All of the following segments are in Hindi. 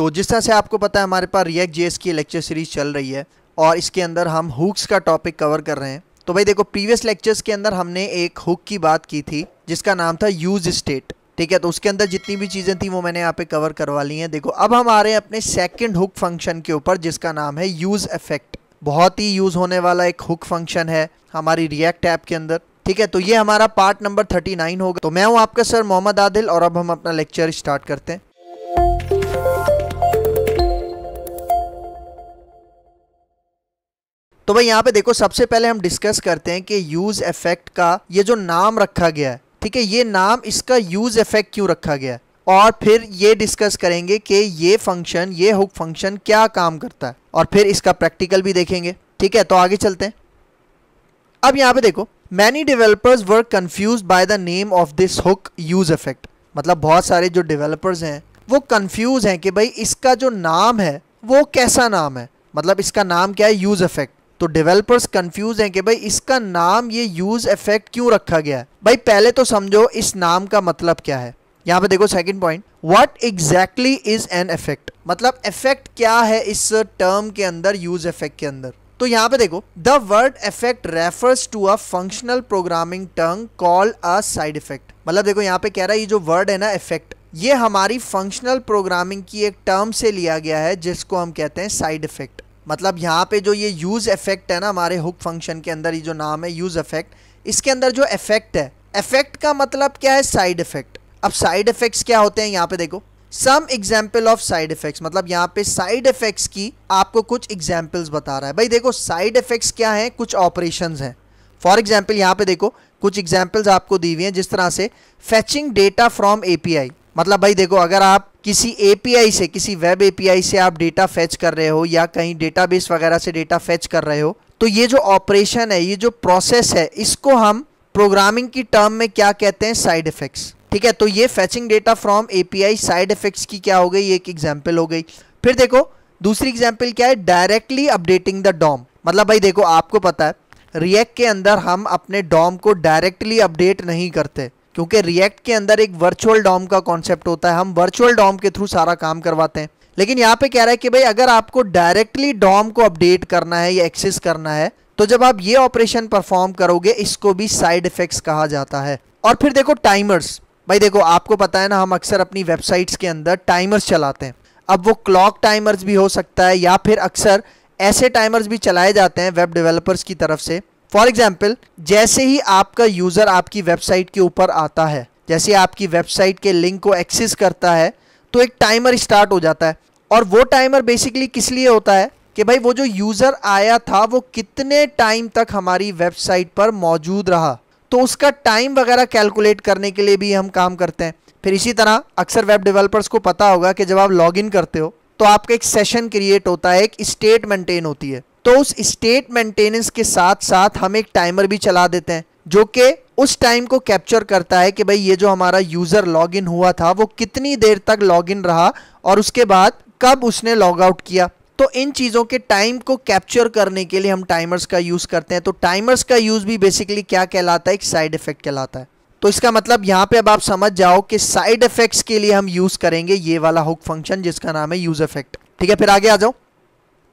तो जिस तरह से आपको पता है हमारे पास रिएक्ट जेएस की लेक्चर सीरीज़ चल रही है और इसके अंदर हम हुक्स का टॉपिक कवर कर रहे हैं तो भाई देखो प्रीवियस लेक्चर्स के अंदर हमने एक हुक की बात की थी जिसका नाम था यूज स्टेट ठीक है तो उसके अंदर जितनी भी चीज़ें थी वो मैंने यहाँ पे कवर करवा ली हैं देखो अब हम आ रहे हैं अपने सेकंड हुक फंक्शन के ऊपर जिसका नाम है यूज़ इफेक्ट बहुत ही यूज़ होने वाला एक हुक फंक्शन है हमारी रिएक्ट ऐप के अंदर ठीक है तो ये हमारा पार्ट नंबर थर्टी नाइन होगा तो मैं हूँ आपका सर मोहम्मद आदिल और अब हम अपना लेक्चर स्टार्ट करते हैं तो भाई यहाँ पे देखो सबसे पहले हम डिस्कस करते हैं कि यूज़ इफेक्ट का ये जो नाम रखा गया है ठीक है ये नाम इसका यूज़ इफेक्ट क्यों रखा गया है और फिर ये डिस्कस करेंगे कि ये फंक्शन ये हुक फंक्शन क्या काम करता है और फिर इसका प्रैक्टिकल भी देखेंगे ठीक है तो आगे चलते हैं अब यहाँ पे देखो many developers work confuse by the name of this hook use effect मतलब बहुत सारे जो डिवेलपर्स हैं वो कन्फ्यूज हैं कि भाई इसका जो नाम है वो कैसा नाम है मतलब इसका नाम क्या है यूज इफेक्ट तो डेवलपर्स कंफ्यूज हैं कि भाई इसका नाम ये यूज़ इफेक्ट क्यों रखा गया है भाई पहले तो समझो इस नाम का मतलब क्या है यहाँ पे देखो second point what exactly is an effect मतलब इफेक्ट क्या है इस टर्म के अंदर यूज इफेक्ट के अंदर तो यहाँ पे देखो the word effect refers to a functional programming term call a side effect मतलब देखो यहाँ पे कह रहा है ये जो वर्ड है ना इफेक्ट ये हमारी फंक्शनल प्रोग्रामिंग की एक टर्म से लिया गया है जिसको हम कहते हैं साइड इफेक्ट मतलब यहाँ पे जो ये यूज़ इफेक्ट है ना हमारे हुक फंक्शन के अंदर ये जो नाम है यूज़ इफेक्ट इसके अंदर जो इफेक्ट है इफेक्ट का मतलब क्या है साइड इफेक्ट अब साइड इफेक्ट्स क्या होते हैं यहाँ पे देखो some example of side effects मतलब यहाँ पे साइड इफेक्ट्स की आपको कुछ एग्जाम्पल्स बता रहा है भाई देखो साइड इफेक्ट्स क्या हैं कुछ ऑपरेशन हैं फॉर एग्जाम्पल यहाँ पे देखो कुछ एग्जाम्पल्स आपको दी हुई हैं जिस तरह से फैचिंग डेटा फ्रॉम ए मतलब भाई देखो अगर आप किसी एपीआई से किसी वेब एपीआई से आप डेटा फेच कर रहे हो या कहीं डेटाबेस वगैरह से डेटा फेच कर रहे हो तो ये जो ऑपरेशन है ये जो प्रोसेस है इसको हम प्रोग्रामिंग की टर्म में क्या कहते हैं साइड इफेक्ट्स ठीक है तो ये fetching data from API side effects की क्या हो गई एक एग्जाम्पल हो गई फिर देखो दूसरी एग्जाम्पल क्या है डायरेक्टली अपडेटिंग द डॉम मतलब भाई देखो आपको पता है रिएक्ट के अंदर हम अपने डॉम को डायरेक्टली अपडेट नहीं करते क्योंकि रिएक्ट के अंदर एक वर्चुअल डॉम का कॉन्सेप्ट होता है हम वर्चुअल डॉम के थ्रू सारा काम करवाते हैं लेकिन यहाँ पे कह रहा है कि भाई अगर आपको डायरेक्टली डॉम को अपडेट करना है या एक्सेस करना है तो जब आप ये ऑपरेशन परफॉर्म करोगे इसको भी साइड इफेक्ट्स कहा जाता है और फिर देखो टाइमर्स भाई देखो आपको पता है ना हम अक्सर अपनी वेबसाइट्स के अंदर टाइमर्स चलाते हैं अब वो क्लॉक टाइमर्स भी हो सकता है या फिर अक्सर ऐसे टाइमर्स भी चलाए जाते हैं वेब डेवलपर्स की तरफ से फॉर एग्जाम्पल जैसे ही आपका यूज़र आपकी वेबसाइट के ऊपर आता है जैसे आपकी वेबसाइट के लिंक को एक्सेस करता है तो एक टाइमर स्टार्ट हो जाता है और वो टाइमर बेसिकली किस लिए होता है कि भाई वो जो यूज़र आया था वो कितने टाइम तक हमारी वेबसाइट पर मौजूद रहा तो उसका टाइम वगैरह कैलकुलेट करने के लिए भी हम काम करते हैं फिर इसी तरह अक्सर वेब डेवलपर्स को पता होगा कि जब आप लॉगिन करते हो तो आपका एक सेशन क्रिएट होता है एक स्टेट मेंटेन होती है तो उस स्टेट मेंटेनेंस के साथ साथ हम एक टाइमर भी चला देते हैं जो कि उस टाइम को कैप्चर करता है कि भाई ये जो हमारा यूज़र लॉगिन हुआ था वो कितनी देर तक लॉगिन रहा और उसके बाद कब उसने लॉग आउट किया तो इन चीज़ों के टाइम को कैप्चर करने के लिए हम टाइमर्स का यूज़ करते हैं तो टाइमर्स का यूज़ भी बेसिकली क्या कहलाता है एक साइड इफ़ेक्ट कहलाता है तो इसका मतलब यहाँ पे अब आप समझ जाओ कि साइड इफ़ेक्ट्स के लिए हम यूज़ करेंगे ये वाला हुक फंक्शन जिसका नाम है यूज़ इफ़ेक्ट ठीक है फिर आगे आ जाओ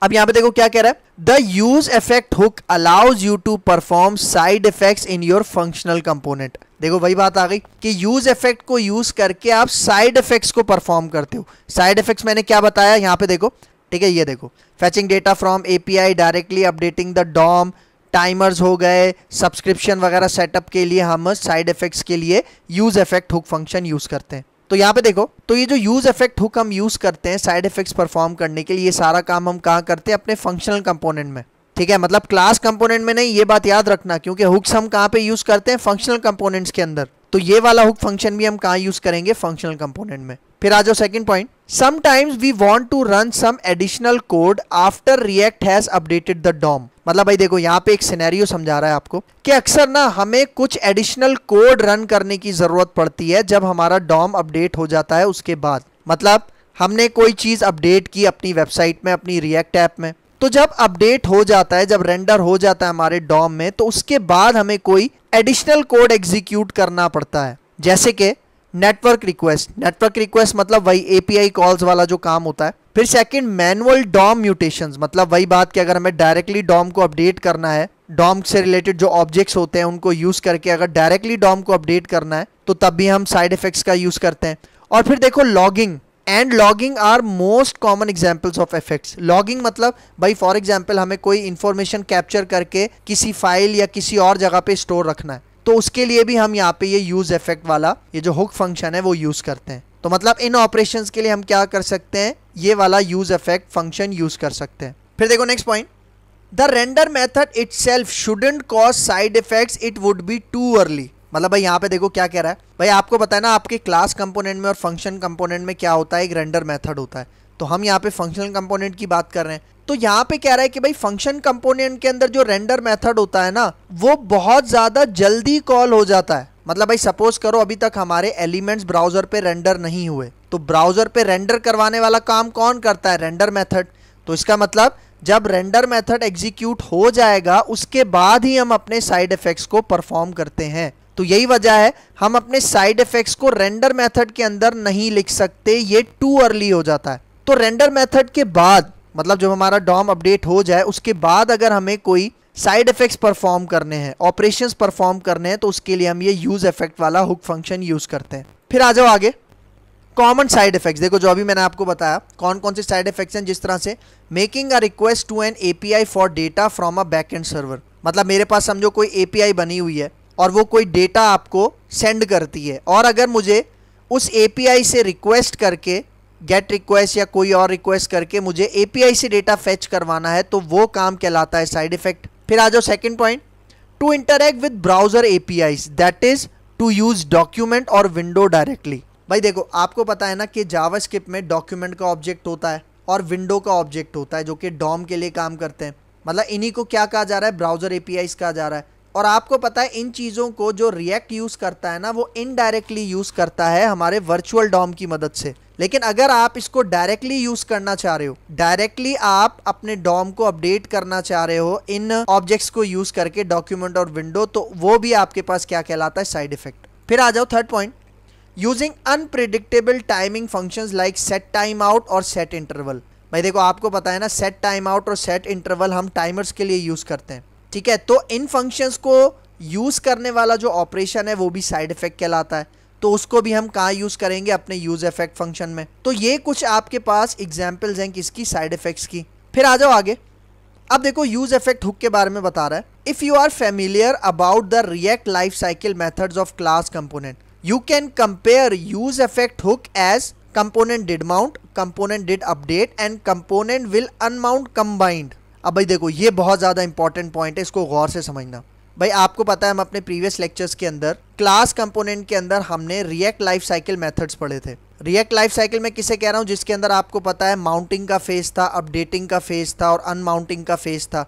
अब यहां पे देखो क्या कह रहा है the use effect hook allows you to perform side effect in your functional component देखो वही बात आ गई कि यूज इफेक्ट को यूज करके आप साइड इफेक्ट को परफॉर्म करते हो साइड इफेक्ट मैंने क्या बताया यहां पे देखो ठीक है ये देखो fetching data from API directly updating the DOM timers हो गए सब्सक्रिप्शन वगैरह सेटअप के लिए हम साइड इफेक्ट्स के लिए use effect hook function use करते हैं तो यहाँ पे देखो तो ये जो यूज़ इफेक्ट हुक हम यूज़ करते हैं साइड इफेक्ट्स परफॉर्म करने के लिए ये सारा काम हम कहाँ करते हैं अपने फंक्शनल कंपोनेंट में ठीक है मतलब क्लास कंपोनेंट में नहीं ये बात याद रखना क्योंकि हुक्स हम कहाँ पे यूज़ करते हैं फंक्शनल कंपोनेंट्स के अंदर तो ये वाला हुक फंक्शन भी हम कहाँ यूज़ करेंगे फंक्शनल कंपोनेंट में फिर आ जाओ second point sometimes we want to run some additional code after React has updated the DOM मतलब भाई देखो यहाँ पे एक सिनेरियो समझा रहा है आपको कि अक्सर ना हमें कुछ एडिशनल कोड रन करने की ज़रूरत पड़ती है जब हमारा डॉम अपडेट हो जाता है उसके बाद मतलब हमने कोई चीज़ अपडेट की अपनी वेबसाइट में अपनी रिएक्ट ऐप में तो जब अपडेट हो जाता है जब रेंडर हो जाता है हमारे डॉम में तो उसके बाद हमें कोई एडिशनल कोड एग्जीक्यूट करना पड़ता है जैसे कि नेटवर्क रिक्वेस्ट नेटवर्क रिक्वेस्ट मतलब वही एपीआई कॉल्स वाला जो काम होता है फिर सेकंड मैनुअल डॉम म्यूटेशंस मतलब वही बात कि अगर हमें डायरेक्टली डॉम को अपडेट करना है डॉम से रिलेटेड जो ऑब्जेक्ट्स होते हैं उनको यूज़ करके अगर डायरेक्टली डॉम को अपडेट करना है तो तब भी हम साइड इफेक्ट्स का यूज़ करते हैं और फिर देखो logging and logging are most common examples of effects logging मतलब भाई फॉर एग्जाम्पल हमें कोई इन्फॉर्मेशन कैप्चर करके किसी फाइल या किसी और जगह पे स्टोर रखना है तो उसके लिए भी हम यहाँ पे ये यूज़ इफेक्ट वाला ये जो हुक फंक्शन है वो यूज़ करते हैं तो मतलब इन ऑपरेशन के लिए हम क्या कर सकते हैं ये वाला यूज इफेक्ट फंक्शन यूज कर सकते हैं फिर देखो next point the render method itself shouldn't cause side effect it would be too early मतलब भाई यहाँ पे देखो क्या कह रहा है भाई आपको पता है ना आपके क्लास कंपोनेंट में और फंक्शन कंपोनेंट में क्या होता है एक रेंडर मेथड होता है तो हम यहाँ पे फंक्शनल कंपोनेंट की बात कर रहे हैं तो यहाँ पे कह रहा है कि भाई फंक्शन कंपोनेंट के अंदर जो रेंडर मेथड होता है ना वो बहुत ज़्यादा जल्दी कॉल हो जाता है मतलब भाई सपोज करो अभी तक हमारे एलिमेंट्स ब्राउज़र पे रेंडर नहीं हुए तो ब्राउज़र पे रेंडर करवाने वाला काम कौन करता है रेंडर मेथड तो इसका मतलब जब रेंडर मेथड एग्जीक्यूट हो जाएगा उसके बाद ही हम अपने साइड इफ़ेक्ट्स को परफॉर्म करते हैं तो यही वजह है हम अपने साइड इफ़ेक्ट्स को रेंडर मेथड के अंदर नहीं लिख सकते ये टू अर्ली हो जाता है तो रेंडर मेथड के बाद मतलब जब हमारा डॉम अपडेट हो जाए उसके बाद अगर हमें कोई साइड इफेक्ट्स परफॉर्म करने हैं ऑपरेशंस परफॉर्म करने हैं तो उसके लिए हम ये यूज इफेक्ट वाला हुक फंक्शन यूज करते हैं फिर आ जाओ आगे कॉमन साइड इफेक्ट्स देखो जो अभी मैंने आपको बताया कौन कौन से साइड इफेक्ट्स हैं जिस तरह से making a request to an API for data from a back end server मतलब मेरे पास समझो कोई एपीआई बनी हुई है और वो कोई डेटा आपको सेंड करती है और अगर मुझे उस एपीआई से रिक्वेस्ट करके गेट रिक्वेस्ट या कोई और रिक्वेस्ट करके मुझे एपीआई से डेटा फेच करवाना है तो वो काम कहलाता है साइड इफेक्ट फिर आ जाओ second point to interact with browser APIs that is to use document और विंडो डायरेक्टली भाई देखो आपको पता है ना कि जावा स्क्रिप्ट में डॉक्यूमेंट का ऑब्जेक्ट होता है और विंडो का ऑब्जेक्ट होता है जो कि डॉम के लिए काम करते हैं मतलब इन्हीं को क्या कहा जा रहा है ब्राउजर एपीआईस कहा जा रहा है और आपको पता है इन चीज़ों को जो रिएक्ट यूज़ करता है ना वो इनडायरेक्टली यूज़ करता है हमारे वर्चुअल डॉम की मदद से लेकिन अगर आप इसको डायरेक्टली यूज करना चाह रहे हो डायरेक्टली आप अपने डॉम को अपडेट करना चाह रहे हो इन ऑब्जेक्ट्स को यूज करके डॉक्यूमेंट और विंडो तो वो भी आपके पास क्या कहलाता है साइड इफेक्ट फिर आ जाओ third point using unpredictable timing functions like set time out और सेट इंटरवल भाई देखो आपको पता है ना सेट टाइम आउट और सेट इंटरवल हम टाइमर्स के लिए यूज़ करते हैं ठीक है तो इन फंक्शंस को यूज़ करने वाला जो ऑपरेशन है वो भी साइड इफेक्ट कहलाता है तो उसको भी हम कहाँ यूज़ करेंगे अपने यूज़ इफेक्ट फंक्शन में तो ये कुछ आपके पास एग्जाम्पल्स हैं किसकी साइड इफ़ेक्ट्स की फिर आ जाओ आगे अब देखो यूज इफेक्ट हुक के बारे में बता रहा है if you are familiar about the React life cycle methods of class component you can compare use effect hook as component did mount component did update and component will unmount combined अब भाई देखो ये बहुत ज़्यादा इंपॉर्टेंट पॉइंट है इसको गौर से समझना भाई आपको पता है हम अपने प्रीवियस लेक्चर्स के अंदर क्लास कंपोनेंट के अंदर हमने रिएक्ट लाइफ साइकिल मेथड्स पढ़े थे रिएक्ट लाइफ साइकिल में किसे कह रहा हूँ जिसके अंदर आपको पता है माउंटिंग का फेज था अपडेटिंग का फेज था और अनमाउंटिंग का फेज था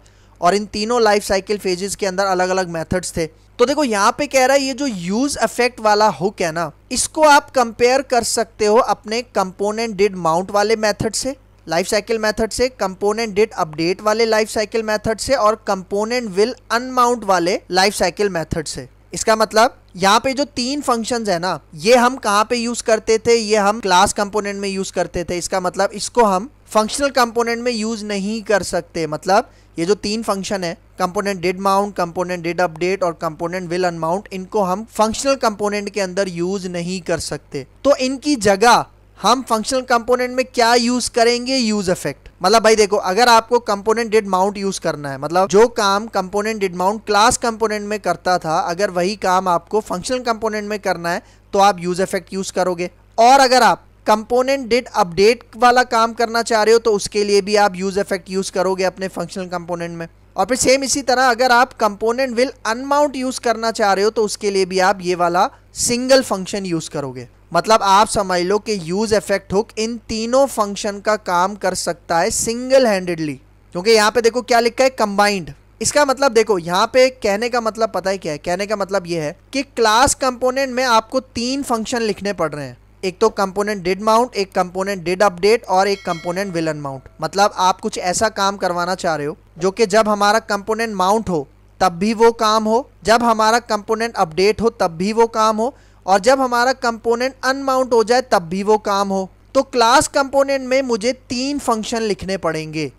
और इन तीनों लाइफ साइकिल फेजेस के अंदर अलग अलग मेथड्स थे तो देखो यहाँ पे कह रहा है ये जो यूज अफेक्ट वाला हुक है ना इसको आप कंपेयर कर सकते हो अपने कंपोनेंट डिड माउंट वाले मेथड से लाइफ साइकिल मैथड से कंपोनेंट डिट अपडेट वाले लाइफ साइकिल मैथड से और कंपोनेंट विल अनमाउंट वाले लाइफ साइकिल मैथड से इसका मतलब यहाँ पे जो तीन फंक्शन है ना ये हम कहाँ पे यूज करते थे ये हम क्लास कंपोनेंट में यूज करते थे इसका मतलब इसको हम फंक्शनल कंपोनेंट में यूज नहीं कर सकते मतलब ये जो तीन फंक्शन है component did mount component did update और कंपोनेंट विल अनमाउंट इनको हम फंक्शनल कंपोनेंट के अंदर यूज नहीं कर सकते तो इनकी जगह हम फंक्शनल कंपोनेंट में क्या यूज करेंगे यूज इफेक्ट मतलब भाई देखो अगर आपको कंपोनेंट डिड माउंट यूज करना है मतलब जो काम component did mount class component में करता था अगर वही काम आपको फंक्शनल कंपोनेंट में करना है तो आप यूज इफेक्ट यूज करोगे और अगर आप कंपोनेंट डिड अपडेट वाला काम करना चाह रहे हो तो उसके लिए भी आप यूज इफेक्ट यूज करोगे अपने फंक्शनल कंपोनेंट में और फिर सेम इसी तरह अगर आप कंपोनेंट विल अनमाउंट यूज करना चाह रहे हो तो उसके लिए भी आप ये वाला सिंगल फंक्शन यूज करोगे मतलब आप समझ लो कि यूज़ इफेक्ट हुक इन तीनों फंक्शन का काम कर सकता है सिंगल हैंडेडली क्योंकि यहाँ पे देखो क्या लिखा है कंबाइंड इसका मतलब देखो यहाँ पे कहने का मतलब पता ही क्या है कहने का मतलब ये है कि क्लास कंपोनेंट में आपको तीन फंक्शन लिखने पड़ रहे हैं एक तो कंपोनेंट डिड माउंट एक कंपोनेंट डिड अपडेट और एक कंपोनेंट विलन माउंट मतलब आप कुछ ऐसा काम करवाना चाह रहे हो जो कि जब हमारा कंपोनेंट माउंट हो तब भी वो काम हो जब हमारा कंपोनेंट अपडेट हो तब भी वो काम हो और जब हमारा कंपोनेंट अनमाउंट हो जाए तब भी वो काम हो तो क्लास कंपोनेंट में मुझे तीन फंक्शन लिखने पड़ेंगे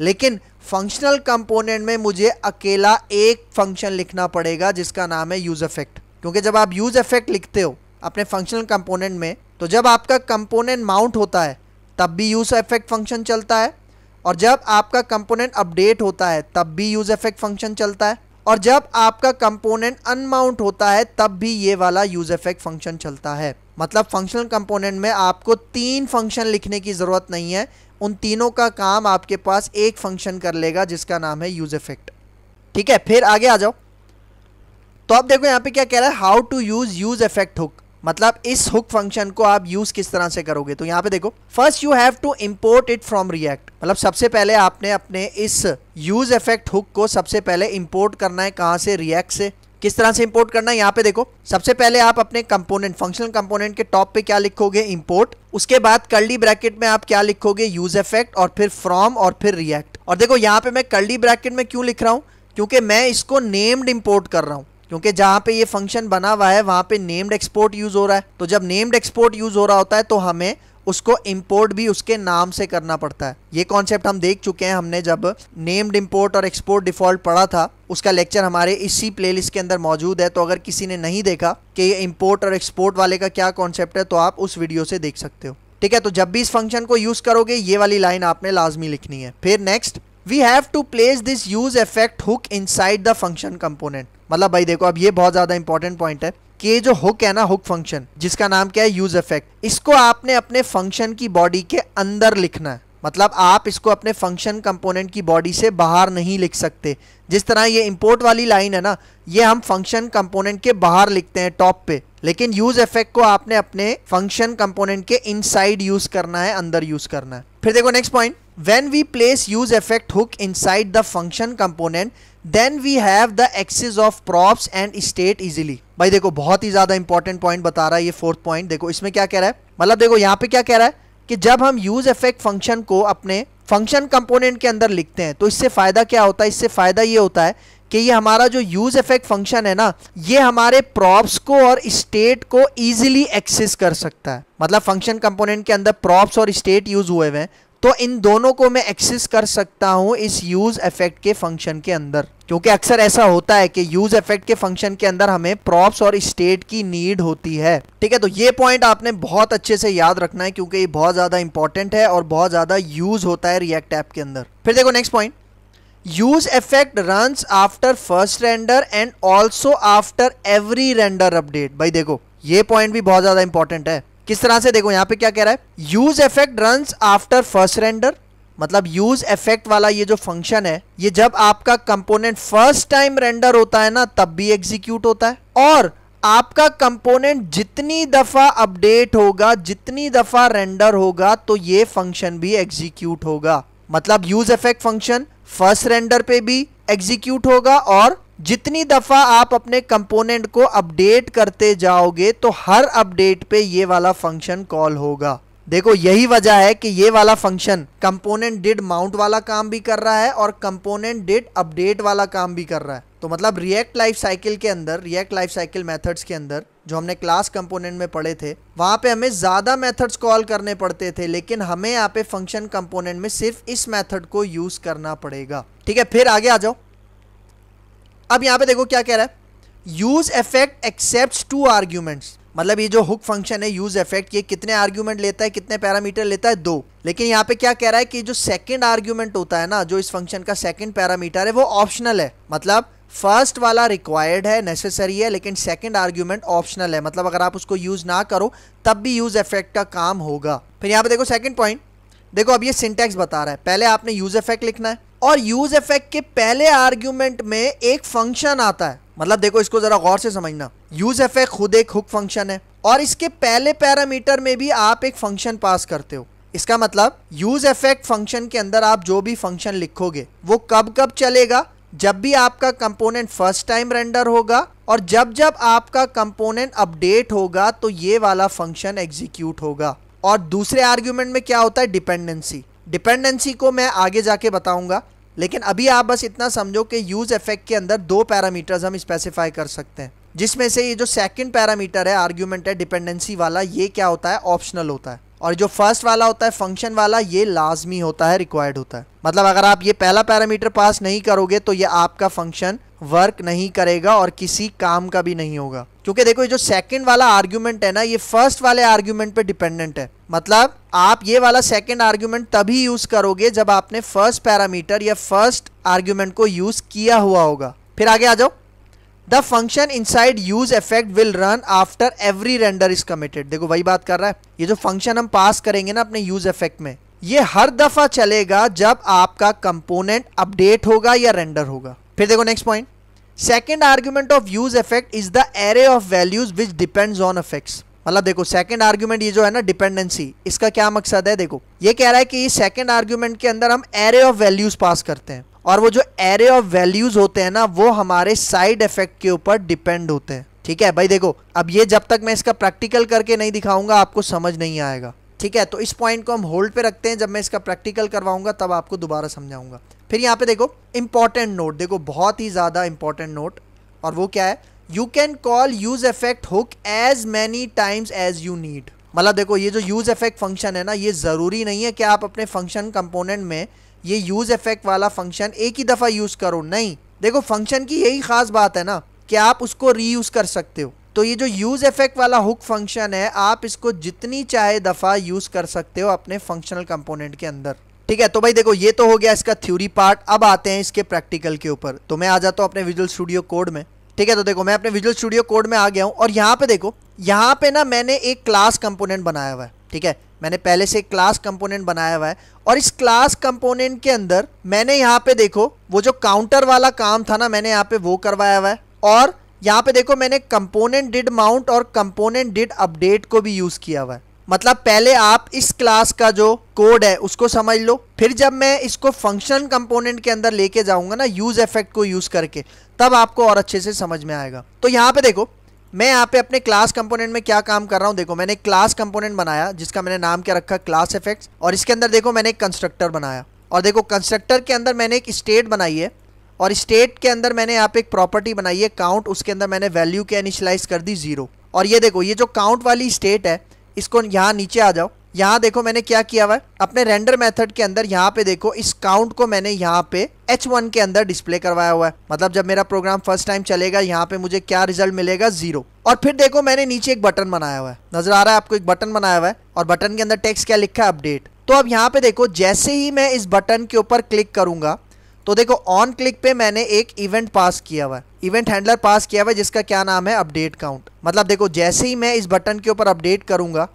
लेकिन फंक्शनल कंपोनेंट में मुझे अकेला एक फंक्शन लिखना पड़ेगा जिसका नाम है यूज़ इफेक्ट क्योंकि जब आप यूज़ इफेक्ट लिखते हो अपने फंक्शनल कंपोनेंट में तो जब आपका कंपोनेंट माउंट होता है तब भी यूज़ इफेक्ट फंक्शन चलता है और जब आपका कंपोनेंट अपडेट होता है तब भी यूज़ इफेक्ट फंक्शन चलता है और जब आपका कंपोनेंट अनमाउंट होता है तब भी ये वाला यूज इफेक्ट फंक्शन चलता है मतलब फंक्शनल कंपोनेंट में आपको तीन फंक्शन लिखने की ज़रूरत नहीं है उन तीनों का काम आपके पास एक फंक्शन कर लेगा जिसका नाम है यूज इफेक्ट ठीक है फिर आगे आ जाओ तो आप देखो यहां पे क्या कह रहा है how to use use effect hook मतलब इस हुक फंक्शन को आप यूज़ किस तरह से करोगे तो यहाँ पे देखो first you have to import it from React मतलब सबसे पहले आपने अपने इस यूज़ इफेक्ट हुक को सबसे पहले इम्पोर्ट करना है कहाँ से रिएक्ट से किस तरह से इम्पोर्ट करना है यहाँ पे देखो सबसे पहले आप अपने कंपोनेंट फंक्शनल कंपोनेंट के टॉप पे क्या लिखोगे इम्पोर्ट उसके बाद कर्ली ब्रैकेट में आप क्या लिखोगे यूज इफेक्ट और फिर फ्रॉम और फिर रिएक्ट और देखो यहाँ पे मैं कर्ली ब्रैकेट में क्यों लिख रहा हूँ क्योंकि मैं इसको नेम्ड इम्पोर्ट कर रहा हूँ क्योंकि जहाँ पे ये फंक्शन बना हुआ है वहाँ पे नेम्ड एक्सपोर्ट यूज़ हो रहा है तो जब नेम्ड एक्सपोर्ट यूज़ हो रहा होता है तो हमें उसको इंपोर्ट भी उसके नाम से करना पड़ता है ये कॉन्सेप्ट हम देख चुके हैं हमने जब नेम्ड इंपोर्ट और एक्सपोर्ट डिफॉल्ट पढ़ा था उसका लेक्चर हमारे इसी प्लेलिस्ट के अंदर मौजूद है तो अगर किसी ने नहीं देखा कि ये इंपोर्ट और एक्सपोर्ट वाले का क्या कॉन्सेप्ट है तो आप उस वीडियो से देख सकते हो ठीक है तो जब भी इस फंक्शन को यूज़ करोगे ये वाली लाइन आपने लाजमी लिखनी है फिर next we have to place this use effect hook inside the function component मतलब भाई देखो अब ये बहुत ज्यादा इंपॉर्टेंट पॉइंट है कि जो हुक है ना हुक फंक्शन जिसका नाम क्या है यूज इफेक्ट इसको आपने अपने फंक्शन की बॉडी के अंदर लिखना है मतलब आप इसको अपने फंक्शन कंपोनेंट की बॉडी से बाहर नहीं लिख सकते जिस तरह ये इंपोर्ट वाली लाइन है ना ये हम फंक्शन कंपोनेंट के बाहर लिखते हैं टॉप पे लेकिन यूज इफेक्ट को आपने अपने फंक्शन कंपोनेंट के इनसाइड यूज करना है अंदर यूज करना है फिर देखो next point when we place use effect hook inside the function component then we have the axis of props and state easily भाई देखो बहुत ही ज़्यादा इंपॉर्टेंट पॉइंट बता रहा है ये फोर्थ पॉइंट देखो इसमें क्या कह रहा है मतलब देखो यहाँ पे क्या कह रहा है कि जब हम यूज इफेक्ट फंक्शन को अपने फंक्शन कंपोनेंट के अंदर लिखते हैं तो इससे फ़ायदा क्या होता है इससे फ़ायदा ये होता है कि ये हमारा जो यूज इफेक्ट फंक्शन है ना ये हमारे प्रॉप्स को और स्टेट को इजीली एक्सेस कर सकता है मतलब फंक्शन कंपोनेंट के अंदर प्रॉप्स और स्टेट यूज हुए हुए हैं तो इन दोनों को मैं एक्सेस कर सकता हूँ इस यूज़ इफेक्ट के फंक्शन के अंदर क्योंकि अक्सर ऐसा होता है कि यूज़ इफेक्ट के फंक्शन के अंदर हमें प्रॉप्स और स्टेट की नीड होती है ठीक है तो ये पॉइंट आपने बहुत अच्छे से याद रखना है क्योंकि ये बहुत ज़्यादा इंपॉर्टेंट है और बहुत ज़्यादा यूज़ होता है रिएक्ट ऐप के अंदर फिर देखो next point use effect runs after first render and also after every render update भाई देखो ये पॉइंट भी बहुत ज़्यादा इंपॉर्टेंट है किस तरह से देखो यहां पे क्या कह रहा है use effect run after first render मतलब यूज इफेक्ट वाला ये जो फंक्शन है ये जब आपका कंपोनेंट फर्स्ट टाइम रेंडर होता है ना तब भी एग्जीक्यूट होता है और आपका कंपोनेंट जितनी दफा अपडेट होगा जितनी दफा रेंडर होगा तो ये फंक्शन भी एग्जीक्यूट होगा मतलब use effect function first render पे भी एग्जीक्यूट होगा और जितनी दफ़ा आप अपने कंपोनेंट को अपडेट करते जाओगे तो हर अपडेट पे ये वाला फंक्शन कॉल होगा देखो यही वजह है कि ये वाला फंक्शन कंपोनेंट डिड माउंट वाला काम भी कर रहा है और कंपोनेंट डिड अपडेट वाला काम भी कर रहा है तो मतलब रिएक्ट लाइफ साइकिल के अंदर रिएक्ट लाइफ साइकिल मेथड्स के अंदर जो हमने क्लास कंपोनेंट में पढ़े थे वहाँ पे हमें ज़्यादा मेथड्स कॉल करने पड़ते थे लेकिन हमें यहाँ पे फंक्शन कंपोनेंट में सिर्फ इस मेथड को यूज़ करना पड़ेगा ठीक है फिर आगे आ जाओ अब यहाँ पे देखो क्या कह रहा है use effect accept two arguments मतलब ये जो हुक फंक्शन है यूज इफेक्ट ये कितने आर्ग्यूमेंट लेता है कितने पैरामीटर लेता है दो लेकिन यहाँ पे क्या कह रहा है कि जो सेकंड आर्ग्यूमेंट होता है ना जो इस फंक्शन का सेकंड पैरामीटर है वो ऑप्शनल है मतलब फर्स्ट वाला रिक्वायर्ड है नेसेसरी है लेकिन सेकंड आर्ग्यूमेंट ऑप्शनल है मतलब अगर आप उसको यूज ना करो तब भी यूज इफेक्ट का काम होगा फिर यहाँ पे देखो सेकंड पॉइंट देखो अब ये सिंटैक्स बता रहा है पहले आपने यूज इफेक्ट लिखना है और यूज इफेक्ट के पहले आर्ग्यूमेंट में एक फंक्शन आता है मतलब देखो इसको जरा गौर से समझना यूज इफेक्ट खुद एक हुक फंक्शन है और इसके पहले पैरामीटर में भी आप एक फंक्शन पास करते हो इसका मतलब यूज इफेक्ट फंक्शन के अंदर आप जो भी फंक्शन लिखोगे वो कब कब चलेगा जब भी आपका कंपोनेंट फर्स्ट टाइम रेंडर होगा और जब जब आपका कंपोनेंट अपडेट होगा तो ये वाला फंक्शन एग्जीक्यूट होगा और दूसरे आर्ग्यूमेंट में क्या होता है डिपेंडेंसी डिपेंडेंसी को मैं आगे जाके बताऊंगा लेकिन अभी आप बस इतना समझो कि यूज़ इफेक्ट के अंदर दो पैरामीटर्स हम स्पेसिफाई कर सकते हैं जिसमें से ये जो सेकंड पैरामीटर है आर्ग्यूमेंट है डिपेंडेंसी वाला ये क्या होता है ऑप्शनल होता है और जो फर्स्ट वाला होता है फंक्शन वाला ये लाजमी होता है रिक्वायर्ड होता है मतलब अगर आप ये पहला पैरामीटर पास नहीं करोगे तो ये आपका फंक्शन वर्क नहीं करेगा और किसी काम का भी नहीं होगा क्योंकि देखो ये जो सेकंड वाला आर्ग्यूमेंट है ना ये फर्स्ट वाले आर्ग्यूमेंट पे डिपेंडेंट है मतलब आप ये वाला सेकंड आर्ग्यूमेंट तभी यूज करोगे जब आपने फर्स्ट पैरामीटर या फर्स्ट आर्ग्यूमेंट को यूज किया हुआ होगा फिर आगे आ जाओ the function inside use effect will run after every render is committed देखो वही बात कर रहा है ये जो फंक्शन हम पास करेंगे ना अपने यूज इफेक्ट में ये हर दफा चलेगा जब आपका कंपोनेंट अपडेट होगा या रेंडर होगा फिर देखो next point second argument of use effect is the array of values which depends on effects मतलब देखो सेकंड आर्ग्यूमेंट ये जो है ना डिपेंडेंसी इसका क्या मकसद है देखो ये कह रहा है कि सेकंड आर्ग्यूमेंट के अंदर हम एरे ऑफ वैल्यूज पास करते हैं और वो जो एरे ऑफ वैल्यूज होते हैं ना वो हमारे साइड इफेक्ट के ऊपर डिपेंड होते हैं ठीक है भाई देखो अब ये जब तक मैं इसका प्रैक्टिकल करके नहीं दिखाऊंगा आपको समझ नहीं आएगा ठीक है तो इस पॉइंट को हम होल्ड पे रखते हैं जब मैं इसका प्रैक्टिकल करवाऊंगा तब आपको दोबारा समझाऊंगा फिर यहाँ पे देखो इंपॉर्टेंट नोट देखो बहुत ही ज़्यादा इंपॉर्टेंट नोट और वो क्या है you can call use effect hook as many times as you need मतलब देखो ये जो यूज इफेक्ट फंक्शन है ना ये ज़रूरी नहीं है कि आप अपने फंक्शन कंपोनेंट में ये यूज इफेक्ट वाला फंक्शन एक ही दफ़ा यूज़ करो नहीं देखो फंक्शन की यही खास बात है ना कि आप उसको रीयूज़ कर सकते हो तो ये जो यूज़ इफेक्ट वाला हुक फंक्शन है आप इसको जितनी चाहे दफ़ा यूज़ कर सकते हो अपने फंक्शनल कंपोनेंट के अंदर ठीक है तो भाई देखो ये तो हो गया इसका थ्योरी पार्ट अब आते हैं इसके प्रैक्टिकल के ऊपर तो मैं आ जाता हूँ अपने विजुअल स्टूडियो कोड में ठीक है तो देखो मैं अपने विजुअल स्टूडियो कोड में आ गया हूँ और यहाँ पे देखो यहाँ पे ना मैंने एक क्लास कंपोनेंट बनाया हुआ है ठीक है मैंने पहले से एक क्लास कंपोनेंट बनाया हुआ है और इस क्लास कंपोनेंट के अंदर मैंने यहाँ पे देखो वो जो काउंटर वाला काम था ना मैंने यहाँ पे वो करवाया हुआ है और यहाँ पे देखो मैंने कंपोनेंट डिड माउंट और कंपोनेंट डिड अपडेट को भी यूज़ किया हुआ है मतलब पहले आप इस क्लास का जो कोड है उसको समझ लो फिर जब मैं इसको फंक्शन कंपोनेंट के अंदर लेके जाऊंगा ना यूज़ इफेक्ट को यूज़ करके तब आपको और अच्छे से समझ में आएगा तो यहाँ पे देखो मैं यहाँ पे अपने क्लास कंपोनेंट में क्या काम कर रहा हूँ देखो मैंने क्लास कंपोनेंट बनाया जिसका मैंने नाम क्या रखा क्लास इफेक्ट्स और इसके अंदर देखो मैंने एक कंस्ट्रक्टर बनाया और देखो कंस्ट्रक्टर के अंदर मैंने एक स्टेट बनाई है और स्टेट के अंदर मैंने यहाँ पे एक प्रॉपर्टी बनाई है काउंट उसके अंदर मैंने वैल्यू क्या इनिशलाइज कर दी जीरो और ये देखो ये जो काउंट वाली स्टेट है इसको यहाँ नीचे आ जाओ यहाँ देखो मैंने क्या किया हुआ है अपने रेंडर मेथड के अंदर यहाँ पे देखो इस काउंट को मैंने यहाँ पे H1 के अंदर डिस्प्ले करवाया हुआ है मतलब जब मेरा प्रोग्राम फर्स्ट टाइम चलेगा यहाँ पे मुझे क्या रिजल्ट मिलेगा जीरो और फिर देखो मैंने नीचे एक बटन बनाया हुआ है नजर आ रहा है आपको एक बटन बनाया हुआ है और बटन के अंदर टेक्स्ट क्या लिखा है अपडेट तो अब यहाँ पे देखो जैसे ही मैं इस बटन के ऊपर क्लिक करूंगा तो देखो ऑन क्लिक पे मैंने एक इवेंट पास किया हुआ है इवेंट हैंडलर पास किया हुआ है जिसका क्या नाम है अपडेट काउंट मतलब देखो जैसे ही मैं इस बटन के ऊपर अपडेट करूंगा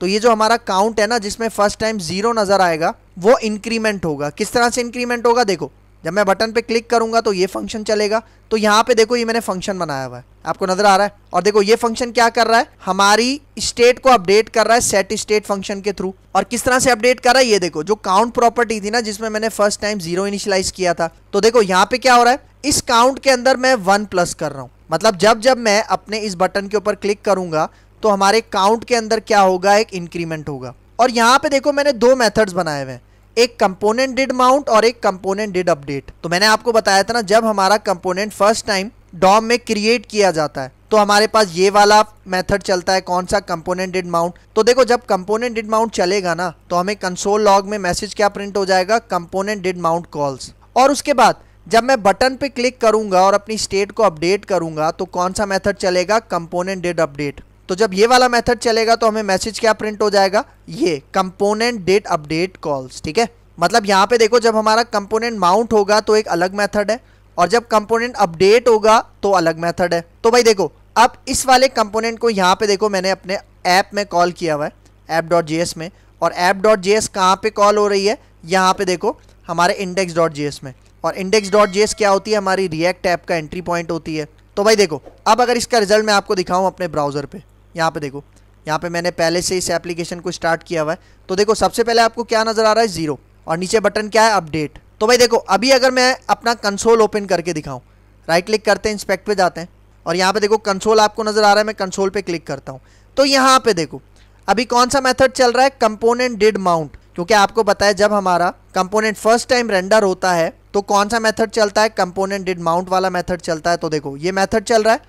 तो ये जो हमारा काउंट है ना जिसमें फर्स्ट टाइम जीरो नज़र आएगा वो इंक्रीमेंट होगा किस तरह से इंक्रीमेंट होगा देखो जब मैं बटन पे क्लिक करूंगा तो ये फंक्शन चलेगा तो यहाँ पे देखो ये मैंने फंक्शन बनाया हुआ है आपको नज़र आ रहा है और देखो ये फंक्शन क्या कर रहा है हमारी स्टेट को अपडेट कर रहा है सेट स्टेट फंक्शन के थ्रू और किस तरह से अपडेट कर रहा है ये देखो जो काउंट प्रॉपर्टी थी ना जिसमें मैंने फर्स्ट टाइम जीरो इनिशलाइज किया था तो देखो यहाँ पे क्या हो रहा है इस काउंट के अंदर मैं वन प्लस कर रहा हूँ मतलब जब जब मैं अपने इस बटन के ऊपर क्लिक करूंगा तो हमारे काउंट के अंदर क्या होगा एक इंक्रीमेंट होगा और यहाँ पे देखो मैंने दो मेथड्स बनाए हुए हैं एक कंपोनेंट डिड माउंट और एक कंपोनेंट डिड अपडेट तो मैंने आपको बताया था ना जब हमारा कंपोनेंट फर्स्ट टाइम डॉम में क्रिएट किया जाता है तो हमारे पास ये वाला मेथड चलता है कौन सा कंपोनेंट डिड माउंट तो देखो जब कंपोनेंट डिड माउंट चलेगा ना तो हमें कंसोल लॉग में मैसेज क्या प्रिंट हो जाएगा कंपोनेंट डिड माउंट कॉल्स और उसके बाद जब मैं बटन पे क्लिक करूंगा और अपनी स्टेट को अपडेट करूंगा तो कौन सा मेथड चलेगा कंपोनेंट डिड अपडेट तो जब ये वाला मेथड चलेगा तो हमें मैसेज क्या प्रिंट हो जाएगा ये कंपोनेंट डेट अपडेट कॉल्स ठीक है मतलब यहाँ पे देखो जब हमारा कंपोनेंट माउंट होगा तो एक अलग मेथड है और जब कंपोनेंट अपडेट होगा तो अलग मेथड है तो भाई देखो अब इस वाले कंपोनेंट को यहाँ पे देखो मैंने अपने ऐप में कॉल किया हुआ है ऐप डॉट जे में और ऐप डॉट जी एस कहाँ पर कॉल हो रही है यहाँ पे देखो हमारे इंडेक्स डॉट जे में और इंडेक्स डॉट जे क्या होती है हमारी रिएक्ट ऐप का एंट्री पॉइंट होती है तो भाई देखो अब अगर इसका रिजल्ट मैं आपको दिखाऊँ अपने ब्राउज़र पर यहाँ पे देखो यहाँ पे मैंने पहले से इस एप्लीकेशन को स्टार्ट किया हुआ है तो देखो सबसे पहले आपको क्या नज़र आ रहा है ज़ीरो और नीचे बटन क्या है अपडेट तो भाई देखो अभी अगर मैं अपना कंसोल ओपन करके दिखाऊँ राइट क्लिक करते हैं इंस्पेक्ट पर जाते हैं और यहाँ पर देखो कंसोल आपको नज़र आ रहा है मैं कंसोल पर क्लिक करता हूँ तो यहाँ पर देखो अभी कौन सा मैथड चल रहा है कंपोनेंट डिड माउंट क्योंकि आपको बताया जब हमारा कंपोनेंट फर्स्ट टाइम रेंडर होता है तो कौन सा मेथड चलता है कंपोनेंट डिड माउंट वाला मेथड चलता है तो देखो ये मेथड चल रहा है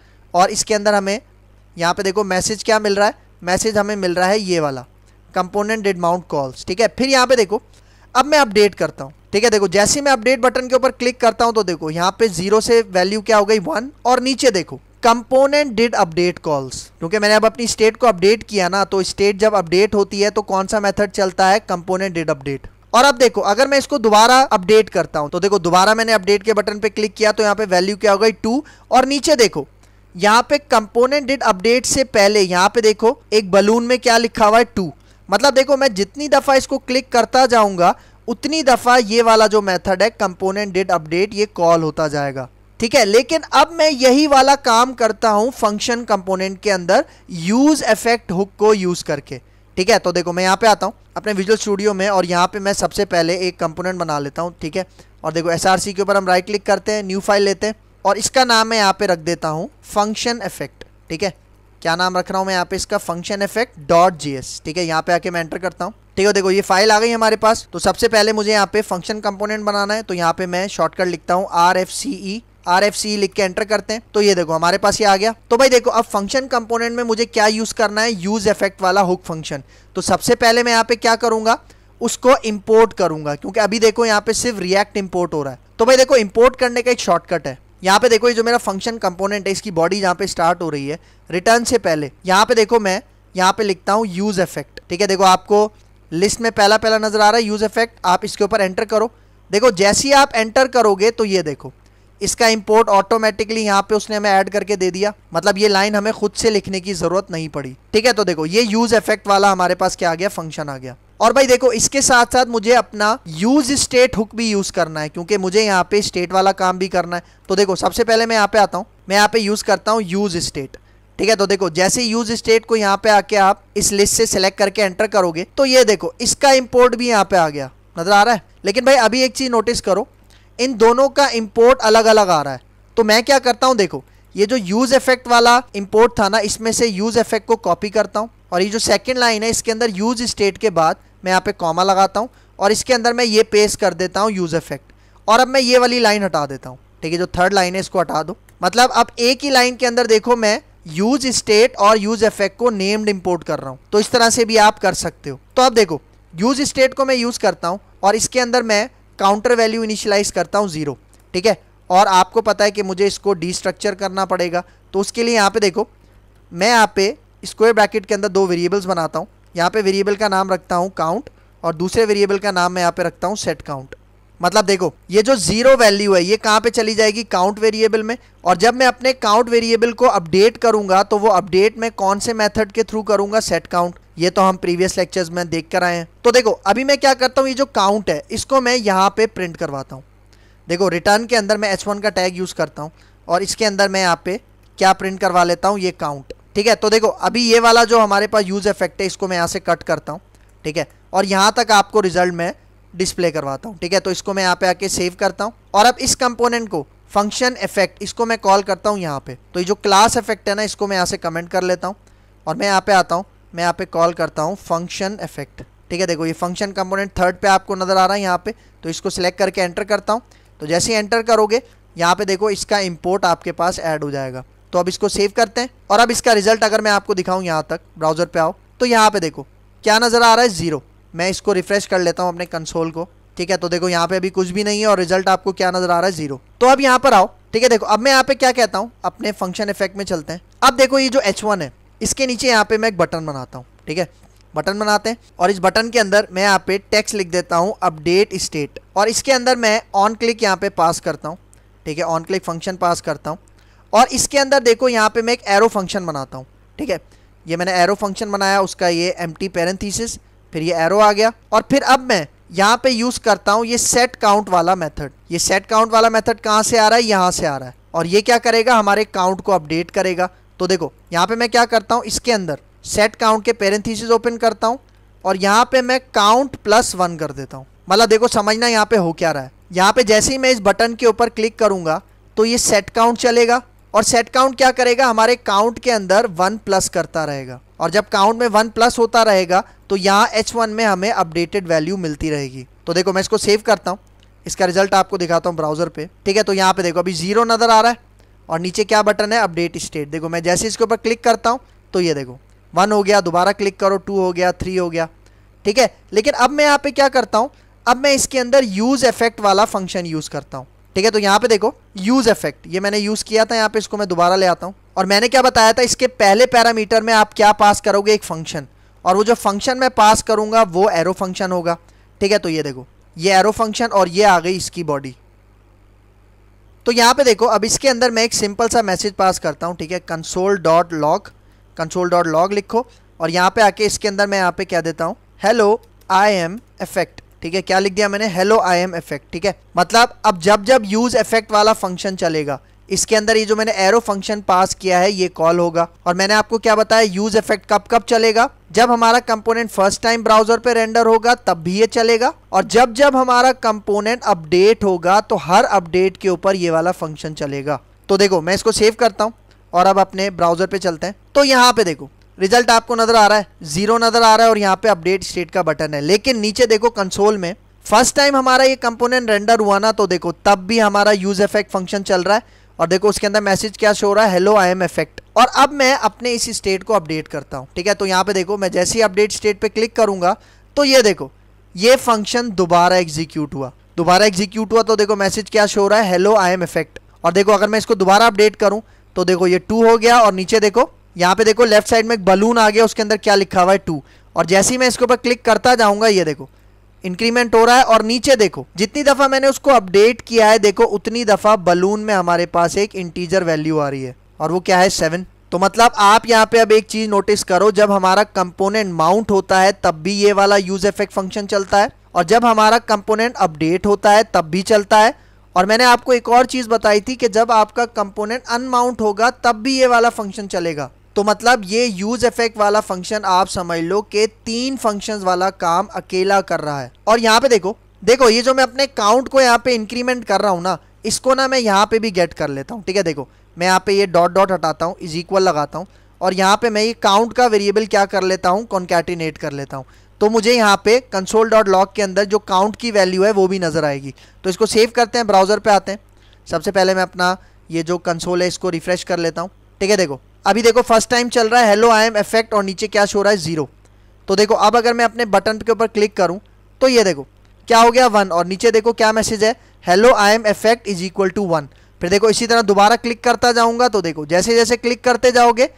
और इसके अंदर हमें यहाँ पे देखो मैसेज क्या मिल रहा है मैसेज हमें मिल रहा है ये वाला कंपोनेंट डिड माउंट कॉल्स ठीक है फिर यहाँ पे देखो अब मैं अपडेट करता हूँ ठीक है देखो जैसे मैं अपडेट बटन के ऊपर क्लिक करता हूँ तो देखो यहाँ पे जीरो से वैल्यू क्या हो गई वन और नीचे देखो कंपोनेंट डिड अपडेट कॉल्स क्योंकि मैंने अब अपनी स्टेट को अपडेट किया ना तो स्टेट जब अपडेट होती है तो कौन सा मेथड चलता है कंपोनेंट डिड अपडेट और अब देखो अगर मैं इसको दोबारा अपडेट करता हूं तो देखो दोबारा मैंने अपडेट के बटन पे क्लिक किया तो यहाँ पे वैल्यू क्या हो गई टू और नीचे देखो यहाँ पे कंपोनेंट डिड अपडेट से पहले यहाँ पे देखो एक बलून में क्या लिखा हुआ है टू मतलब देखो मैं जितनी दफ़ा इसको क्लिक करता जाऊँगा उतनी दफ़ा ये वाला जो मेथड है कंपोनेंट डिड अपडेट ये कॉल होता जाएगा ठीक है लेकिन अब मैं यही वाला काम करता हूँ फंक्शन कंपोनेंट के अंदर यूज़ इफेक्ट हुक को यूज़ करके ठीक है तो देखो मैं यहाँ पे आता हूँ अपने विजुअल स्टूडियो में और यहाँ पे मैं सबसे पहले एक कंपोनेंट बना लेता हूँ ठीक है और देखो एस के ऊपर हम राइट क्लिक करते हैं न्यू फाइल लेते हैं और इसका नाम मैं यहाँ पे रख देता हूँ फंक्शन इफेक्ट ठीक है क्या नाम रख रहा हूँ मैं यहाँ पे इसका फंक्शन इफेक्ट डॉट जी ठीक है यहाँ पे आके मैं एंटर करता हूँ ठीक है देखो ये फाइल आ गई हमारे पास तो सबसे पहले मुझे यहाँ पे फंक्शन कंपोनेंट बनाना है तो यहाँ पे मैं शॉर्टकट लिखता हूँ R F C E R F C लिख के एंटर करते हैं तो ये देखो हमारे पास ये आ गया तो भाई देखो अब फंक्शन कंपोनेंट में मुझे क्या यूज़ करना है यूज़ इफेक्ट वाला हुक फंक्शन तो सबसे पहले मैं यहाँ पे क्या करूंगा उसको इम्पोर्ट करूंगा क्योंकि अभी देखो यहाँ पे सिर्फ रिएक्ट इम्पोर्ट हो रहा है तो भाई देखो इम्पोर्ट करने का एक शॉर्टकट है यहाँ पे देखो ये जो मेरा फंक्शन कंपोनेंट है इसकी बॉडी यहाँ पे स्टार्ट हो रही है रिटर्न से पहले यहाँ पे देखो मैं यहाँ पे लिखता हूँ यूज़ इफेक्ट ठीक है देखो आपको लिस्ट में पहला पहला नज़र आ रहा है यूज़ इफेक्ट आप इसके ऊपर एंटर करो देखो जैसे ही आप एंटर करोगे तो ये देखो इसका इंपोर्ट ऑटोमेटिकली यहाँ पे उसने हमें ऐड करके दे दिया मतलब ये लाइन हमें खुद से लिखने की जरूरत नहीं पड़ी ठीक है तो देखो ये यूज इफेक्ट वाला हमारे पास क्या आ गया फंक्शन आ गया और भाई देखो इसके साथ साथ मुझे अपना यूज स्टेट हुक भी यूज करना है क्योंकि मुझे यहाँ पे स्टेट वाला काम भी करना है तो देखो सबसे पहले मैं यहाँ पे आता हूँ मैं यहाँ पे यूज करता हूँ यूज स्टेट ठीक है तो देखो जैसे यूज स्टेट को यहाँ पे आके आप इस लिस्ट से सिलेक्ट करके एंटर करोगे तो ये देखो इसका इम्पोर्ट भी यहाँ पे आ गया नजर आ रहा है लेकिन भाई अभी एक चीज नोटिस करो इन दोनों का इम्पोर्ट अलग अलग आ रहा है तो मैं क्या करता हूँ देखो ये जो यूज़ इफेक्ट वाला इम्पोर्ट था ना इसमें से यूज़ इफेक्ट को कॉपी करता हूँ और ये जो सेकेंड लाइन है इसके अंदर यूज़ स्टेट के बाद मैं यहाँ पे कॉमा लगाता हूँ और इसके अंदर मैं ये पेस्ट कर देता हूँ यूज़ इफेक्ट और अब मैं ये वाली लाइन हटा देता हूँ ठीक है जो थर्ड लाइन है इसको हटा दो मतलब अब एक ही लाइन के अंदर देखो मैं यूज स्टेट और यूज इफेक्ट को नेम्ड इम्पोर्ट कर रहा हूँ तो इस तरह से भी आप कर सकते हो तो अब देखो यूज स्टेट को मैं यूज़ करता हूँ और इसके अंदर मैं काउंटर वैल्यू इनिशलाइज करता हूँ ज़ीरो ठीक है और आपको पता है कि मुझे इसको डिस्ट्रक्चर करना पड़ेगा तो उसके लिए यहाँ पे देखो मैं यहाँ पे स्क्वायर ब्रैकेट के अंदर दो वेरिएबल्स बनाता हूँ यहाँ पे वेरिएबल का नाम रखता हूँ काउंट और दूसरे वेरिएबल का नाम मैं यहाँ पे रखता हूँ सेट काउंट मतलब देखो ये जो जीरो वैल्यू है ये कहाँ पे चली जाएगी काउंट वेरिएबल में और जब मैं अपने काउंट वेरिएबल को अपडेट करूंगा तो वो अपडेट मैं कौन से मेथड के थ्रू करूंगा सेट काउंट ये तो हम प्रीवियस लेक्चर्स में देख कर आए हैं तो देखो अभी मैं क्या करता हूँ ये जो काउंट है इसको मैं यहाँ पे प्रिंट करवाता हूँ देखो रिटर्न के अंदर मैं H1 का टैग यूज़ करता हूँ और इसके अंदर मैं यहाँ पे क्या प्रिंट करवा लेता हूँ ये काउंट ठीक है तो देखो अभी ये वाला जो हमारे पास यूज़ इफेक्ट है इसको मैं यहाँ से कट करता हूँ ठीक है और यहाँ तक आपको रिजल्ट मैं डिस्प्ले करवाता हूँ ठीक है तो इसको मैं यहाँ पे आके सेव करता हूँ और अब इस कंपोनेंट को फंक्शन इफेक्ट इसको मैं कॉल करता हूँ यहाँ पर तो ये जो क्लास इफेक्ट है ना इसको मैं यहाँ से कमेंट कर लेता हूँ और मैं यहाँ पे आता हूँ मैं यहाँ पे कॉल करता हूँ फंक्शन इफेक्ट ठीक है देखो ये फंक्शन कंपोनेंट थर्ड पे आपको नज़र आ रहा है यहाँ पे तो इसको सिलेक्ट करके एंटर करता हूँ तो जैसे ही एंटर करोगे यहाँ पे देखो इसका इम्पोर्ट आपके पास ऐड हो जाएगा तो अब इसको सेव करते हैं और अब इसका रिजल्ट अगर मैं आपको दिखाऊँ यहाँ तक ब्राउज़र पर आओ तो यहाँ पर देखो क्या नज़र आ रहा है ज़ीरो मैं इसको रिफ़्रेश कर लेता हूँ अपने कंसोल को ठीक है तो देखो यहाँ पे अभी कुछ भी नहीं है और रिजल्ट आपको क्या नज़र आ रहा है ज़ीरो तो अब यहाँ पर आओ ठीक है देखो अब मैं यहाँ पे क्या कहता हूँ अपने फंक्शन इफेक्ट में चलते हैं अब देखो ये जो एच वन है इसके नीचे यहाँ पे मैं एक बटन बनाता हूँ ठीक है बटन बनाते हैं और इस बटन के अंदर मैं यहाँ पे टेक्स्ट लिख देता हूँ अपडेट स्टेट और इसके अंदर मैं ऑन क्लिक यहाँ पे पास करता हूँ ठीक है ऑन क्लिक फंक्शन पास करता हूँ और इसके अंदर देखो यहाँ पे मैं एक एरो फंक्शन बनाता हूँ ठीक है ये मैंने एरो फंक्शन बनाया उसका ये एम टी पेरेंथीसिस फिर ये एरो आ गया और फिर अब मैं यहाँ पे यूज़ करता हूँ ये सेट काउंट वाला मेथड ये सेट काउंट वाला मेथड कहाँ से आ रहा है यहाँ से आ रहा है और ये क्या करेगा हमारे काउंट को अपडेट करेगा तो देखो यहाँ पे मैं क्या करता हूँ इसके अंदर सेट काउंट के पेरेंथीसिस ओपन करता हूँ और यहाँ पे मैं काउंट प्लस वन कर देता हूँ मतलब देखो समझना यहाँ पे हो क्या रहा है यहाँ पे जैसे ही मैं इस बटन के ऊपर क्लिक करूँगा तो ये सेट काउंट चलेगा और सेट काउंट क्या करेगा हमारे काउंट के अंदर वन प्लस करता रहेगा और जब काउंट में वन प्लस होता रहेगा तो यहाँ एच में हमें अपडेटेड वैल्यू मिलती रहेगी तो देखो मैं इसको सेव करता हूँ इसका रिजल्ट आपको दिखाता हूँ ब्राउज़र पे ठीक है तो यहाँ पे देखो अभी जीरो नज़र आ रहा है और नीचे क्या बटन है अपडेट स्टेट देखो मैं जैसे इसके ऊपर क्लिक करता हूँ तो ये देखो वन हो गया दोबारा क्लिक करो टू हो गया थ्री हो गया ठीक है लेकिन अब मैं यहाँ पे क्या करता हूँ अब मैं इसके अंदर यूज़ इफेक्ट वाला फंक्शन यूज़ करता हूँ ठीक है तो यहाँ पे देखो यूज़ इफेक्ट ये मैंने यूज़ किया था यहाँ पे इसको मैं दोबारा ले आता हूँ और मैंने क्या बताया था इसके पहले पैरामीटर में आप क्या पास करोगे एक फंक्शन और वो जो फंक्शन मैं पास करूँगा वो एरो फंक्शन होगा ठीक है तो ये देखो ये एरो फंक्शन और ये आ गई इसकी बॉडी तो यहाँ पे देखो अब इसके अंदर मैं एक सिंपल सा मैसेज पास करता हूँ ठीक है console dot log console dot log लिखो और यहाँ पे आके इसके अंदर मैं यहाँ पे क्या देता हूँ हेलो आई एम इफेक्ट ठीक है क्या लिख दिया मैंने हेलो आई एम इफेक्ट ठीक है मतलब अब जब जब यूज़ इफेक्ट वाला फंक्शन चलेगा इसके अंदर ये जो मैंने एरो फंक्शन पास किया है ये कॉल होगा और मैंने आपको क्या बताया यूज इफेक्ट कब कब चलेगा जब हमारा कंपोनेंट फर्स्ट टाइम ब्राउजर पे रेंडर होगा तब भी ये चलेगा और जब जब हमारा कंपोनेंट अपडेट होगा तो हर अपडेट के ऊपर ये वाला फंक्शन चलेगा तो देखो मैं इसको सेव करता हूँ और अब अपने ब्राउजर पे चलते हैं तो यहाँ पे देखो रिजल्ट आपको नजर आ रहा है जीरो नजर आ रहा है और यहाँ पे अपडेट स्टेट का बटन है लेकिन नीचे देखो कंसोल में फर्स्ट टाइम हमारा ये कंपोनेंट रेंडर हुआ ना तो देखो तब भी हमारा यूज इफेक्ट फंक्शन चल रहा है और देखो उसके अंदर मैसेज क्या शो रहा है हेलो आई एम इफेक्ट और अब मैं अपने इस स्टेट को अपडेट करता हूँ ठीक है तो यहाँ पे देखो मैं जैसे ही अपडेट स्टेट पे क्लिक करूँगा तो ये देखो ये फंक्शन दोबारा एग्जीक्यूट हुआ दोबारा एग्जीक्यूट हुआ तो देखो मैसेज क्या शो रहा है हेलो आई एम इफेक्ट और देखो अगर मैं इसको दोबारा अपडेट करूँ तो देखो ये टू हो गया और नीचे देखो यहाँ पे देखो लेफ्ट साइड में एक बलून आ गया उसके अंदर क्या लिखा हुआ है टू और जैसे ही मैं इसके ऊपर क्लिक करता जाऊँगा ये देखो इंक्रीमेंट हो रहा है और नीचे देखो जितनी दफा मैंने उसको अपडेट किया है देखो उतनी दफा बलून में हमारे पास एक इंटीजर वैल्यू आ रही है और वो क्या है सेवन तो मतलब आप यहाँ पे अब एक चीज नोटिस करो जब हमारा कंपोनेंट माउंट होता है तब भी ये वाला यूज इफेक्ट फंक्शन चलता है और जब हमारा कंपोनेंट अपडेट होता है तब भी चलता है और मैंने आपको एक और चीज़ बताई थी कि जब आपका कंपोनेंट अनमाउंट होगा तब भी ये वाला फंक्शन चलेगा तो मतलब ये यूज इफेक्ट वाला फंक्शन आप समझ लो कि तीन फंक्शंस वाला काम अकेला कर रहा है और यहाँ पे देखो देखो ये जो मैं अपने काउंट को यहाँ पे इंक्रीमेंट कर रहा हूँ ना इसको ना मैं यहाँ पे भी गेट कर लेता हूँ ठीक है देखो मैं यहाँ पे ये डॉट डॉट हटाता हूँ इज इक्वल लगाता हूँ और यहाँ पे मैं ये काउंट का वेरिएबल क्या कर लेता हूँ कॉन्कैटिनेट कर लेता हूँ तो मुझे यहाँ पे कंसोल डॉट लॉक के अंदर जो काउंट की वैल्यू है वो भी नज़र आएगी तो इसको सेव करते हैं ब्राउज़र पर आते हैं सबसे पहले मैं अपना ये जो कंसोल है इसको रिफ़्रेश कर लेता हूँ ठीक है देखो अभी देखो फर्स्ट टाइम चल रहा है हेलो आई एम इफेक्ट और नीचे क्या शो रहा है ज़ीरो तो देखो अब अगर मैं अपने बटन के ऊपर क्लिक करूँ तो ये देखो क्या हो गया वन और नीचे देखो क्या मैसेज है hello I am effect is equal to one फिर देखो इसी तरह दोबारा क्लिक करता जाऊँगा तो देखो जैसे जैसे क्लिक करते जाओगे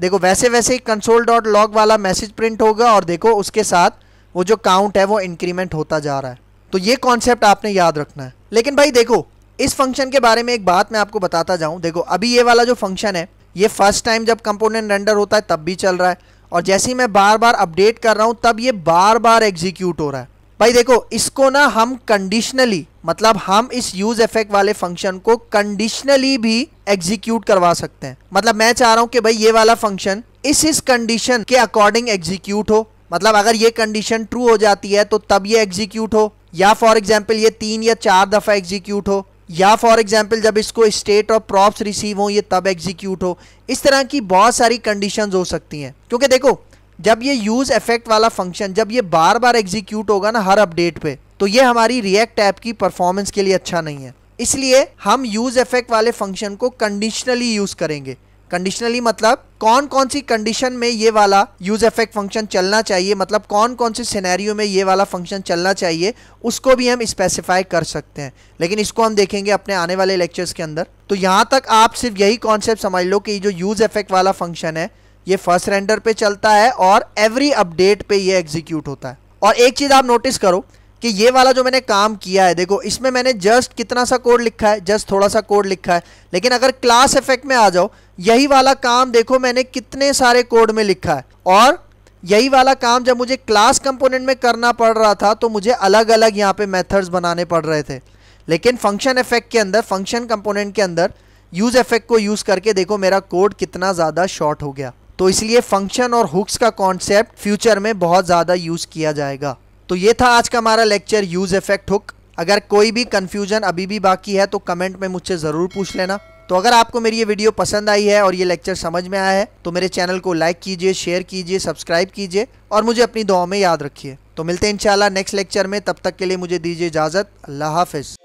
देखो वैसे वैसे ही कंसोल डॉट लॉग वाला मैसेज प्रिंट होगा और देखो उसके साथ वो जो काउंट है वो इंक्रीमेंट होता जा रहा है तो ये कॉन्सेप्ट आपने याद रखना है लेकिन भाई देखो इस फंक्शन के बारे में एक बात मैं आपको बताता जाऊँ देखो अभी ये वाला जो फंक्शन है ये फर्स्ट टाइम जब कंपोनेंट रेंडर होता है तब भी चल रहा है और जैसे ही मैं बार बार अपडेट कर रहा हूँ तब ये बार बार एग्जीक्यूट हो रहा है भाई देखो इसको ना हम कंडीशनली मतलब हम इस यूज इफेक्ट वाले फंक्शन को कंडीशनली भी एग्जीक्यूट करवा सकते हैं मतलब मैं चाह रहा हूँ कि भाई ये वाला फंक्शन इस इस कंडीशन के अकॉर्डिंग एग्जीक्यूट हो मतलब अगर ये कंडीशन ट्रू हो जाती है तो तब ये एग्जीक्यूट हो या फॉर एग्जाम्पल ये तीन या चार दफ़ा एग्जीक्यूट हो या फॉर एग्जांपल जब इसको स्टेट ऑफ प्रॉप्स रिसीव हो ये तब एग्जीक्यूट हो इस तरह की बहुत सारी कंडीशंस हो सकती हैं क्योंकि देखो जब ये यूज़ इफेक्ट वाला फंक्शन जब ये बार बार एग्जीक्यूट होगा ना हर अपडेट पे तो ये हमारी रिएक्ट ऐप की परफॉर्मेंस के लिए अच्छा नहीं है इसलिए हम यूज़ इफेक्ट वाले फंक्शन को कंडीशनली यूज़ करेंगे कंडीशनली मतलब कौन कौन सी कंडीशन में ये वाला यूज इफेक्ट फंक्शन चलना चाहिए मतलब कौन कौन से सिनेरियो में ये वाला फंक्शन चलना चाहिए उसको भी हम स्पेसिफाई कर सकते हैं लेकिन इसको हम देखेंगे अपने आने वाले लेक्चर्स के अंदर तो यहाँ तक आप सिर्फ यही कॉन्सेप्ट समझ लो कि जो यूज इफेक्ट वाला फंक्शन है ये फर्स्ट रेंडर पे चलता है और एवरी अपडेट पे ये एग्जीक्यूट होता है और एक चीज़ आप नोटिस करो कि ये वाला जो मैंने काम किया है देखो इसमें मैंने जस्ट कितना सा कोड लिखा है जस्ट थोड़ा सा कोड लिखा है लेकिन अगर क्लास इफेक्ट में आ जाओ यही वाला काम देखो मैंने कितने सारे कोड में लिखा है और यही वाला काम जब मुझे क्लास कंपोनेंट में करना पड़ रहा था तो मुझे अलग अलग यहाँ पे मेथड्स बनाने पड़ रहे थे लेकिन फंक्शन इफेक्ट के अंदर फंक्शन कंपोनेंट के अंदर यूज़ इफेक्ट को यूज़ करके देखो मेरा कोड कितना ज़्यादा शॉर्ट हो गया तो इसलिए फंक्शन और हुक्स का कॉन्सेप्ट फ्यूचर में बहुत ज़्यादा यूज़ किया जाएगा तो ये था आज का हमारा लेक्चर यूज़ इफेक्ट हुक अगर कोई भी कन्फ्यूजन अभी भी बाकी है तो कमेंट में मुझसे ज़रूर पूछ लेना तो अगर आपको मेरी ये वीडियो पसंद आई है और ये लेक्चर समझ में आया है तो मेरे चैनल को लाइक कीजिए शेयर कीजिए सब्सक्राइब कीजिए और मुझे अपनी दुआ में याद रखिए तो मिलते हैं इंशाल्लाह नेक्स्ट लेक्चर में तब तक के लिए मुझे दीजिए इजाज़त अल्लाह हाफिज़